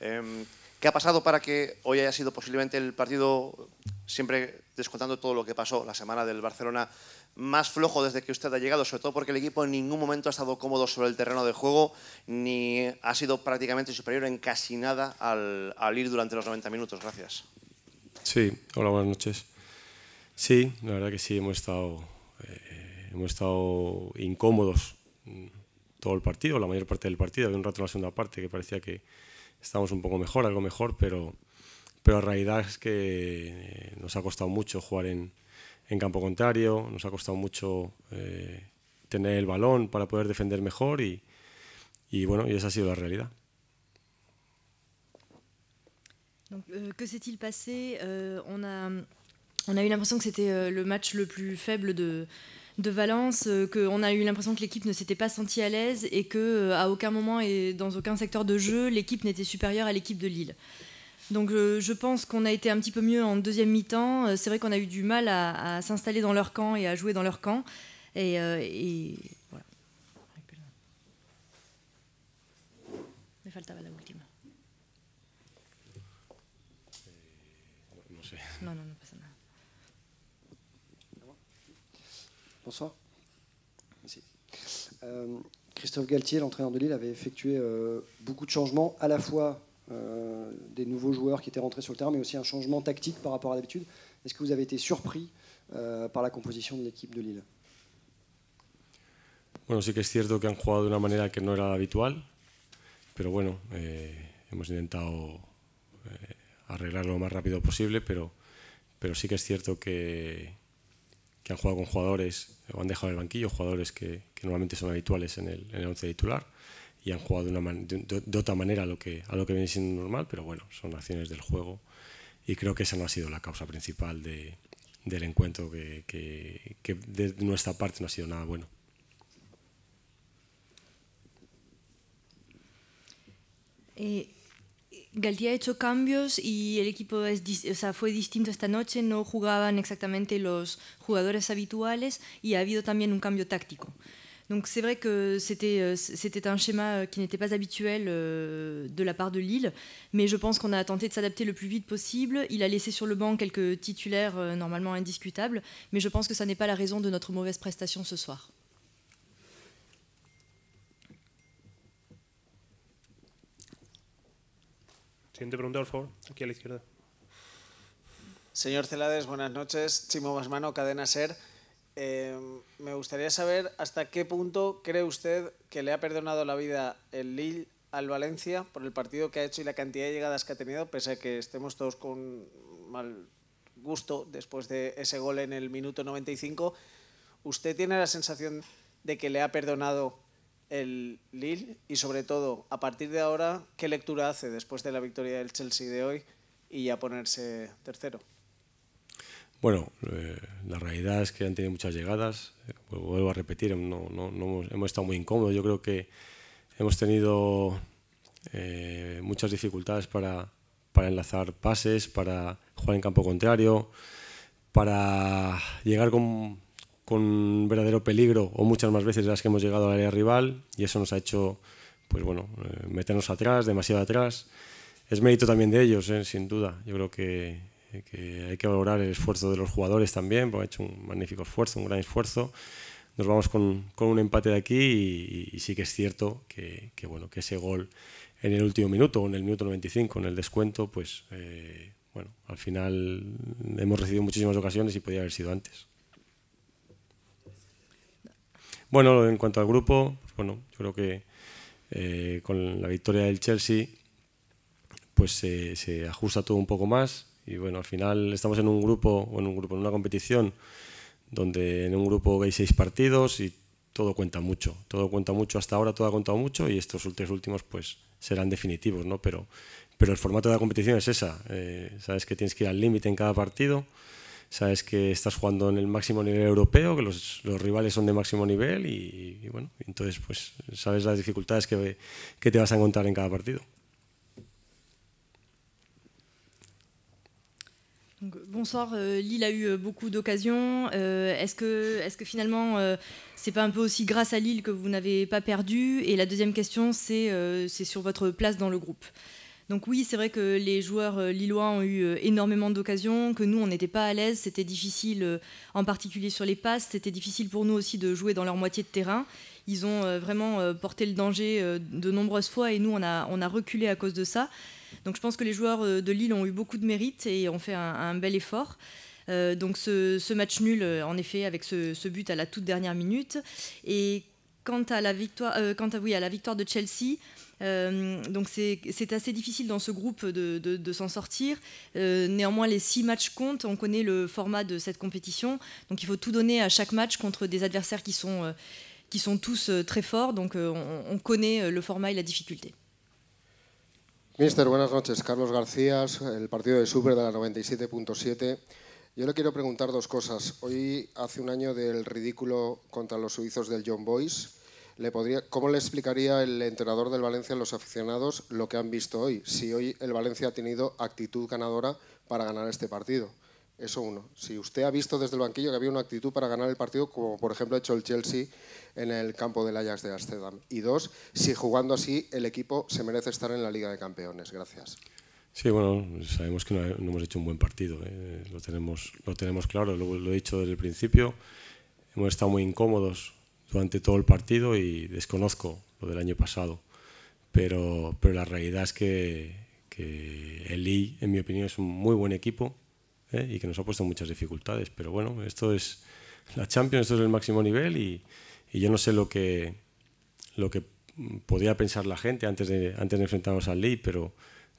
Em, ¿Qué ha pasado para que hoy haya sido posiblemente el partido, siempre descontando todo lo que pasó la semana del Barcelona, más flojo desde que usted ha llegado? Sobre todo porque el equipo en ningún momento ha estado cómodo sobre el terreno de juego, ni ha sido prácticamente superior en casi nada al, ir durante los 90 minutos. Gracias. Sí, hola, buenas noches. Sí, la verdad que sí, hemos estado, eh, hemos estado incómodos mm, todo el partido, la mayor parte del partido. Había un rato en la segunda parte que parecía que estamos un poco mejor, algo mejor, pero, pero la realidad es que eh, nos ha costado mucho jugar en, en campo contrario, nos ha costado mucho eh, tener el balón para poder defender mejor y, y bueno, y esa ha sido la realidad. ¿Qué euh, que s'est-il passé euh, on, a, on a eu l'impression que c'était el euh, le match le plus faible de, de Valence, euh, qu'on a eu l'impression que l'équipe ne s'était pas sentie à l'aise et que euh, à aucun moment et dans aucun secteur de jeu, l'équipe n'était supérieure à l'équipe de Lille. Donc euh, je pense qu'on a été un petit peu mieux en deuxième mi-temps. C'est vrai qu'on a eu du mal à, s'installer dans leur camp et à jouer dans leur camp. Et, et voilà. Bonsoir. Euh, Christophe Galtier, l'entraîneur de Lille, avait effectué euh, beaucoup de changements, à la fois euh, des nouveaux joueurs qui étaient rentrés sur le terrain, mais aussi un changement tactique par rapport à l'habitude. Est-ce que vous avez été surpris par la composition de l'équipe de Lille Bueno, sí que es cierto que han jugado de una manera que no era habitual, pero bueno, eh, hemos intentado eh, arreglarlo lo más rápido posible, pero, pero sí que es que, que han jugado con jugadores o han dejado el banquillo, jugadores que, normalmente son habituales en el, once titular y han jugado de, otra manera a lo, que, a lo que viene siendo normal, pero bueno, son acciones del juego y creo que esa no ha sido la causa principal del encuentro, que, de nuestra parte no ha sido nada bueno. Eh, Galtier ha hecho cambios y el equipo es, o sea, fue distinto esta noche, no les joueurs habituels et il y a eu también un changement tactique. Donc c'est vrai que c'était euh, un schéma euh, qui n'était pas habituel euh, de la part de Lille, mais je pense qu'on a tenté de s'adapter le plus vite possible. Il a laissé sur le banc quelques titulaires normalement indiscutables, mais je pense que ça n'est pas la raison de notre mauvaise prestation ce soir. Siguiente pregunta, por favor, aquí a la izquierda. Señor Celades, buenas noches. Chimo Basmano, Cadena Ser. Em, me gustaría saber hasta qué punto cree usted que le ha perdonado la vida el Lille al Valencia por el partido que ha hecho y la cantidad de llegadas que ha tenido, pese a que estemos todos con mal gusto después de ese gol en el minuto 95. ¿Usted tiene la sensación de que le ha perdonado el Lille y sobre todo, a partir de ahora, ¿qué lectura hace después de la victoria del Chelsea de hoy y ya ponerse tercero? Bueno, eh, la realidad es que han tenido muchas llegadas, eh, pues vuelvo a repetir, no, no, hemos, estado muy incómodos, yo creo que hemos tenido eh, muchas dificultades para, para enlazar pases, para jugar en campo contrario, para llegar con con verdadero peligro o muchas más veces de las que hemos llegado al área rival y eso nos ha hecho pues bueno, eh, meternos atrás, demasiado atrás. Es mérito también de ellos, eh, sin duda. Yo creo que, hay que valorar el esfuerzo de los jugadores también, porque han hecho un magnífico esfuerzo, un gran esfuerzo. Nos vamos con, con un empate de aquí y, sí que es cierto que, bueno, que ese gol en el último minuto, en el minuto 95, en el descuento, pues eh, bueno, al final hemos recibido muchísimas ocasiones y podía haber sido antes. Bueno, en cuanto al grupo, pues bueno, yo creo que eh, con la victoria del Chelsea, pues se, ajusta todo un poco más. Y bueno, al final estamos en un grupo, o en un grupo, en una competición, donde en un grupo veis seis partidos y todo cuenta mucho. Todo cuenta mucho, hasta ahora todo ha contado mucho y estos tres últimos pues serán definitivos, ¿no? Pero, pero el formato de la competición es esa. Eh, sabes que tienes que ir al límite en cada partido. sabes que estás jugando en el máximo nivel europeo, que los, los rivales son de máximo nivel y, y, bueno, entonces pues sabes las dificultades que, que te vas a encontrar en cada partido. Bonsoir, euh, Lille a eu euh, beaucoup d'occasions. Euh, est-ce que, finalement, -ce n'est pas un peu aussi grâce à Lille que vous n'avez pas perdu Et la deuxième question, c'est sur votre place dans le groupe. Donc oui, c'est vrai que les joueurs euh, lillois ont eu euh, énormément d'occasions, que nous, on n'était pas à l'aise, c'était difficile, euh, en particulier sur les passes, c'était difficile pour nous aussi de jouer dans leur moitié de terrain. Ils ont vraiment porté le danger de nombreuses fois et nous, on a, on a reculé à cause de ça. Donc je pense que les joueurs de Lille ont eu beaucoup de mérite et ont fait un, bel effort. donc ce, match nul, en effet, avec ce, but à la toute dernière minute. Et quant à la victoire, quant à, oui, à la victoire de Chelsea, euh, donc c'est assez difficile dans ce groupe de, s'en sortir. Euh, néanmoins, les six matchs comptent. On connaît le format de cette compétition. Donc il faut tout donner à chaque match contre des adversaires qui sont, euh, qui sont tous très forts. Donc on, connaît le format et la difficulté. Mister, buenas noches. Carlos García, el partido de Super de la 97.7. Yo le quiero preguntar dos cosas. Hoy hace un año del ridicule contre los suizos del John Boyce. ¿cómo le explicaría el entrenador del Valencia a los aficionados lo que han visto hoy? Si hoy el Valencia ha tenido actitud ganadora para ganar este partido. Eso uno. Si usted ha visto desde el banquillo que había una actitud para ganar el partido, como por ejemplo ha hecho el Chelsea en el campo del Ajax de Amsterdam. Y dos, si jugando así el equipo se merece estar en la Liga de Campeones. Gracias. Sí, bueno, sabemos que no, hemos hecho un buen partido. ¿eh? Lo, tenemos, lo tenemos claro, lo, he dicho desde el principio. Hemos estado muy incómodos durante todo el partido y desconozco lo del año pasado. Pero, la realidad es que, el Lee, en mi opinión, es un muy buen equipo ¿eh? y que nos ha puesto muchas dificultades. Pero bueno, esto es la Champions, esto es el máximo nivel y, yo no sé lo que, lo que podía pensar la gente antes de, antes de enfrentarnos al Lee, pero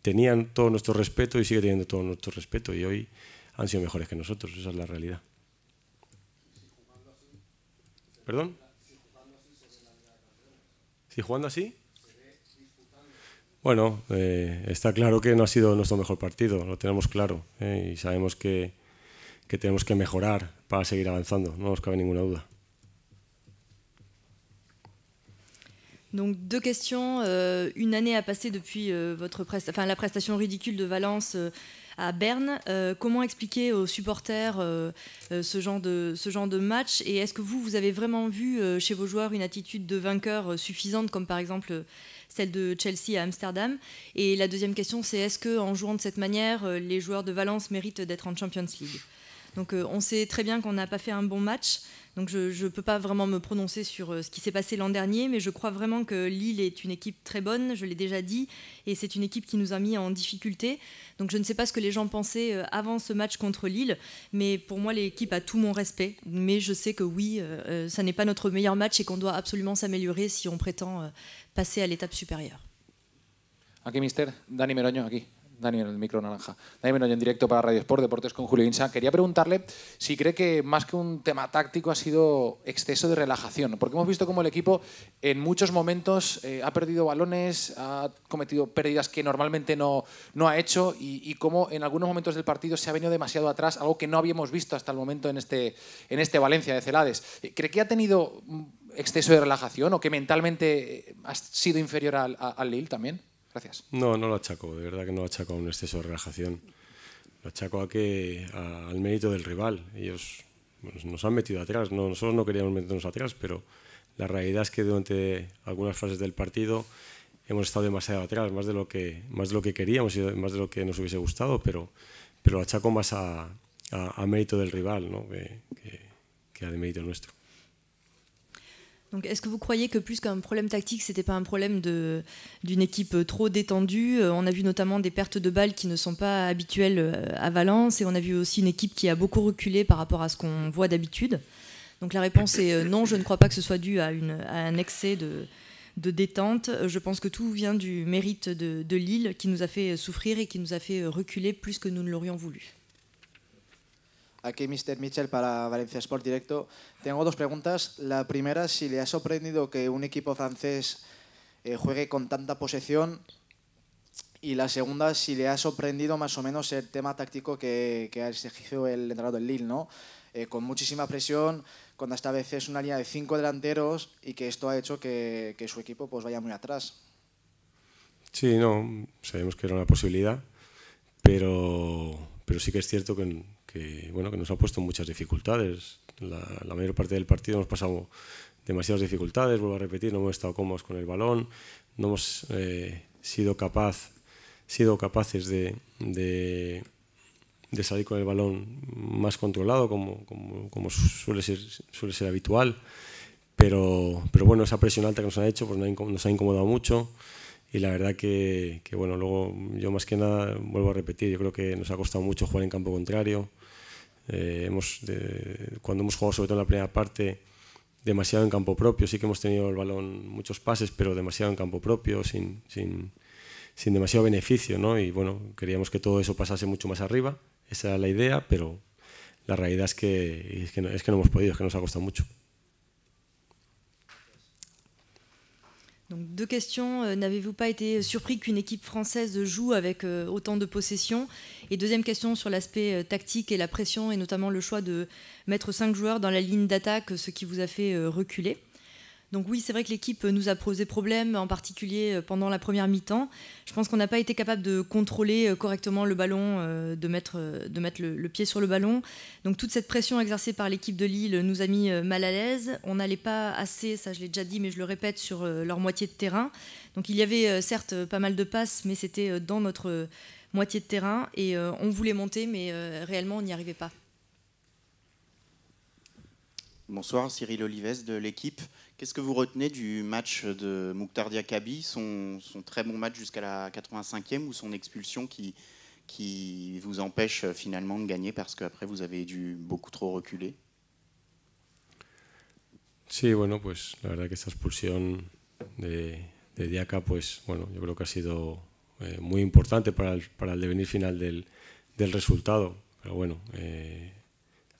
tenían todo nuestro respeto y sigue teniendo todo nuestro respeto y hoy han sido mejores que nosotros, esa es la realidad. ¿Perdón? ¿Sí jugando así? Bueno, eh, está claro que no ha sido nuestro mejor partido, lo tenemos claro eh, y sabemos que, que, tenemos que mejorar para seguir avanzando, no nos cabe ninguna duda. Donc deux questions, año euh, une année desde passé depuis euh, votre la prestation ridicule de Valence euh, à Berne. Euh, comment expliquer aux supporters euh, euh, ce, genre de, match Et est-ce que vous, vous avez vraiment vu chez vos joueurs une attitude de vainqueur suffisante, comme par exemple celle de Chelsea à Amsterdam Et la deuxième question, c'est est-ce qu'en jouant de cette manière, les joueurs de Valence méritent d'être en Champions League donc on sait très bien qu'on n'a pas fait un bon match, donc je ne peux pas vraiment me prononcer sur euh, ce qui s'est passé l'an dernier, mais je crois vraiment que Lille est une équipe très bonne, je l'ai déjà dit, et c'est une équipe qui nous a mis en difficulté. Donc je ne sais pas ce que les gens pensaient euh, avant ce match contre Lille, mais pour moi l'équipe a tout mon respect. Mais je sais que oui, euh, ça n'est pas notre meilleur match et qu'on doit absolument s'améliorer si on prétend passer à l'étape supérieure. mister, Dani Daniel, el micro naranja. Daniel Menoyo, en directo para Radio Sport, Deportes con Julio Insa. Quería preguntarle si cree que más que un tema táctico ha sido exceso de relajación, porque hemos visto cómo el equipo en muchos momentos eh, ha perdido balones, ha cometido pérdidas que normalmente no, no ha hecho y, cómo en algunos momentos del partido se ha venido demasiado atrás, algo que no habíamos visto hasta el momento en este, en este Valencia de Celades. ¿Cree que ha tenido exceso de relajación o que mentalmente ha sido inferior al, al Lille también? No, no lo achaco, de verdad que no lo achaco a un exceso de relajación. Lo achaco a que, al mérito del rival. Ellos nos han metido atrás, no, nosotros no queríamos meternos atrás, pero la realidad es que durante algunas fases del partido hemos estado demasiado atrás, más de lo que, más de lo que queríamos y más de lo que nos hubiese gustado, pero, pero lo achaco más a, mérito del rival que, a mérito nuestro. Donc, est-ce que vous croyez que plus qu'un problème tactique, c'était pas un problème d'une équipe trop détendue euh, On a vu notamment des pertes de balles qui ne sont pas habituelles euh, à Valence, et on a vu aussi une équipe qui a beaucoup reculé par rapport à ce qu'on voit d'habitude. Donc la réponse est euh, non, je ne crois pas que ce soit dû à, un excès de, détente. Je pense que tout vient du mérite de, de Lille qui nous a fait souffrir et qui nous a fait reculer plus que nous ne l'aurions voulu. Aquí Mr. Mitchell para Valencia Sport Directo. Tengo dos preguntas. La primera, si le ha sorprendido que un equipo francés eh, juegue con tanta posesión. Y la segunda, si le ha sorprendido más o menos el tema táctico que, ha exigido el entrenador del Lille, ¿no? Eh, con muchísima presión, con hasta a veces una línea de cinco delanteros y que esto ha hecho que, que su equipo pues, vaya muy atrás. Sí, no, sabemos que era una posibilidad, pero, pero sí que es cierto que que, bueno, que nos ha puesto muchas dificultades. La, mayor parte del partido hemos pasado demasiadas dificultades, vuelvo a repetir, no hemos estado cómodos con el balón, no hemos eh, sido, capaz, sido capaces de, de, salir con el balón más controlado, como, suele, ser, habitual. Pero, pero bueno, esa presión alta que nos han hecho pues nos ha incomodado mucho y la verdad que, que, bueno, luego yo más que nada vuelvo a repetir, yo creo que nos ha costado mucho jugar en campo contrario, eh, hemos, eh, cuando hemos jugado, sobre todo en la primera parte, demasiado en campo propio. Sí que hemos tenido el balón, muchos pases, pero demasiado en campo propio, sin, sin, demasiado beneficio. ¿no? Y bueno, queríamos que todo eso pasase mucho más arriba. Esa era la idea, pero la realidad es que, no, es que no hemos podido, es que nos ha costado mucho. deux questions. Euh, n'avez-vous pas été surpris qu'une équipe française joue avec euh, autant de possessions Et deuxième question sur l'aspect euh, tactique et la pression, et notamment le choix de mettre cinq joueurs dans la ligne d'attaque, ce qui vous a fait reculer. Donc oui, c'est vrai que l'équipe nous a posé problème, en particulier euh, pendant la première mi-temps. Je pense qu'on n'a pas été capable de contrôler euh, correctement le ballon, euh, de mettre, le, le pied sur le ballon. Donc toute cette pression exercée par l'équipe de Lille nous a mis mal à l'aise. On n'allait pas assez, ça je l'ai déjà dit, mais je le répète, sur leur moitié de terrain. Donc il y avait certes pas mal de passes, mais c'était dans notre moitié de terrain et on voulait monter, mais réellement on n'y arrivait pas. Bonsoir, Cyril Olives de l'équipe. Qu'est-ce que vous retenez du match de Mouktar Diakabi, son, très bon match jusqu'à la 85e ou son expulsion qui, qui vous empêche finalement de gagner parce qu'après vous avez dû beaucoup trop reculer Sí, bueno, pues la verdad que esta expulsión de, de Diaca, pues bueno, yo creo que ha sido eh, muy importante para le para el devenir final del, del resultado. Pero bueno, eh,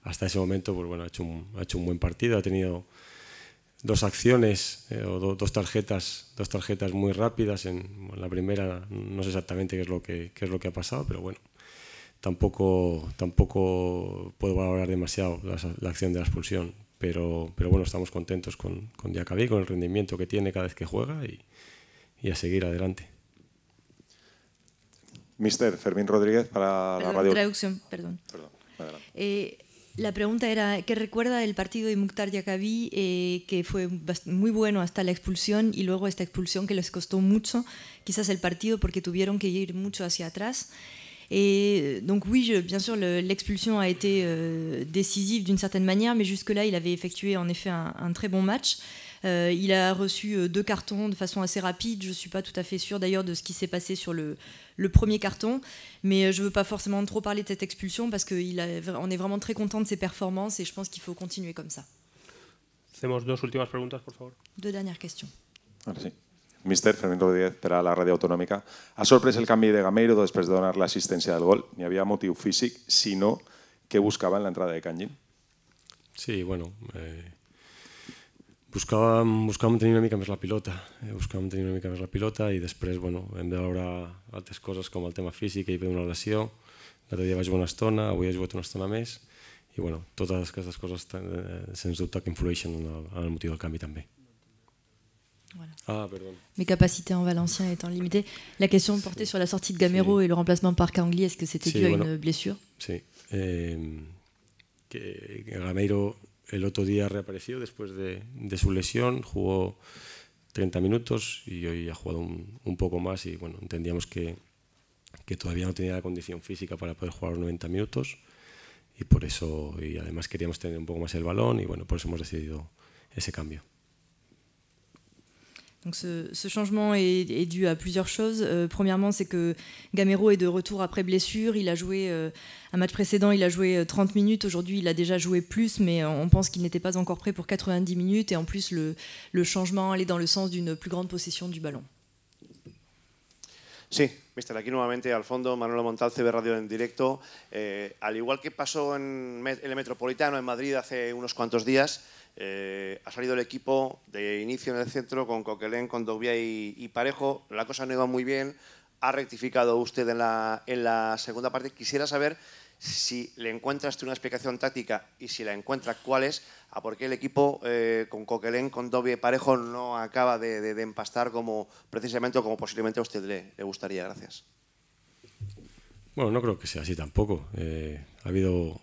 hasta ese moment pues bueno, ha hecho un, bon hecho un partido, dos acciones eh, o dos, tarjetas, dos tarjetas muy rápidas. En, la primera no sé exactamente qué es lo que, es lo que ha pasado, pero bueno, tampoco, tampoco puedo valorar demasiado la, acción de la expulsión. Pero, pero bueno, estamos contentos con, con con el rendimiento que tiene cada vez que juega y, a seguir adelante. Mister Fermín Rodríguez para la radio. Traducción, perdón. perdón eh, La pregunta era, ¿qué recuerda del partido de Mukhtar qui eh, que fue muy bueno hasta la expulsión y luego esta expulsión que les costó mucho, quizás el partido porque tuvieron que ir mucho hacia atrás et eh, donc oui, bien sûr, l'expulsion a été euh, décisive d'une certaine manière, mais jusque-là, il avait effectué en effet un, très bon match. Euh, il a reçu euh, deux cartons de façon assez rapide. Je ne suis pas tout à fait sûre d'ailleurs de ce qui s'est passé sur le, le premier carton. Mais euh, je ne veux pas forcément trop parler de cette expulsion parce qu'on est vraiment très content de ses performances et je pense qu'il faut continuer comme ça. Hacemos dos últimas preguntas, por favor. Deux dernières questions. Merci. Mister Fernando Rodríguez per a la ràdio autonòmica. Ha sorprès el canvi de Gameiro després de donar l'assistència del gol. N'hi havia motiu físic, sino que la l'entrada de Canjin. Sí, bueno, eh, buscàvem, buscàvem tenir una mica més la pilota, eh? buscàvem tenir una mica més la pilota i després bueno, hem de veure altres coses com el tema físic, hi ve una lesió, l'altre dia vaig jugar una estona, avui he jugat una estona més i bueno, totes aquestes coses eh, sens dubte que influeixen en el, en el motiu del canvi també. Voilà. Ah, Mes capacités en valencien étant limitées, la question portait sur la sortie de Gamero sí. et le remplacement par Kangli, est-ce que c'était sí, dû bueno, à une blessure Sí. Eh, que Gamero el otro día reapareció después de, su lesión, jugó 30 minutos y hoy ha jugado un, poco más y bueno, entendíamos que, todavía no tenía la condición física para poder jugar 90 minutos y por eso, y además queríamos tener un poco más el balón y bueno, por eso hemos decidido ese cambio. Donc ce, changement est, dû à plusieurs choses. Euh, premièrement, c'est que Gamero est de retour après blessure. Il a joué euh, un match précédent, il a joué 30 euh, minutes. Aujourd'hui, il a déjà joué plus, mais on pense qu'il n'était pas encore prêt pour 90 minutes. Et en plus, le, changement allait dans le sens d'une plus grande possession du ballon. Sí, mister, aquí nuevamente al fondo, Manolo Montal, CB Radio en directo. Eh, al igual que pasó en, en el Metropolitano en Madrid hace unos cuantos días, Eh, ha salido el equipo de inicio en el centro con Coquelén, con dobia y, Parejo. La cosa no iba muy bien. Ha rectificado usted en la, en la segunda parte. Quisiera saber si le encuentras usted una explicación táctica y si la encuentras, cuál es, a por qué el equipo eh, con Coquelén, con dobia y Parejo no acaba de, empastar como precisamente como posiblemente a usted le, gustaría. Gracias. Bueno, no creo que sea así tampoco. Eh, ha habido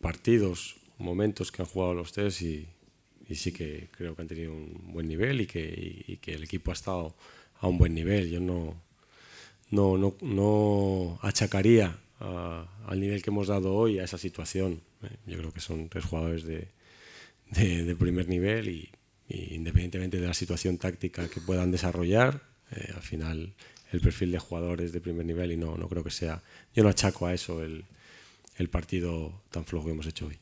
partidos momentos que han jugado los tres y, sí que creo que han tenido un buen nivel y que, el equipo ha estado a un buen nivel. Yo no, no, no, achacaría al nivel que hemos dado hoy a esa situación. ¿eh? Yo creo que son tres jugadores de, primer nivel y, independientemente de la situación táctica que puedan desarrollar, eh, al final el perfil de jugadores de primer nivel y no, no creo que sea, yo no achaco a eso el partido tan flojo que hemos hecho hoy.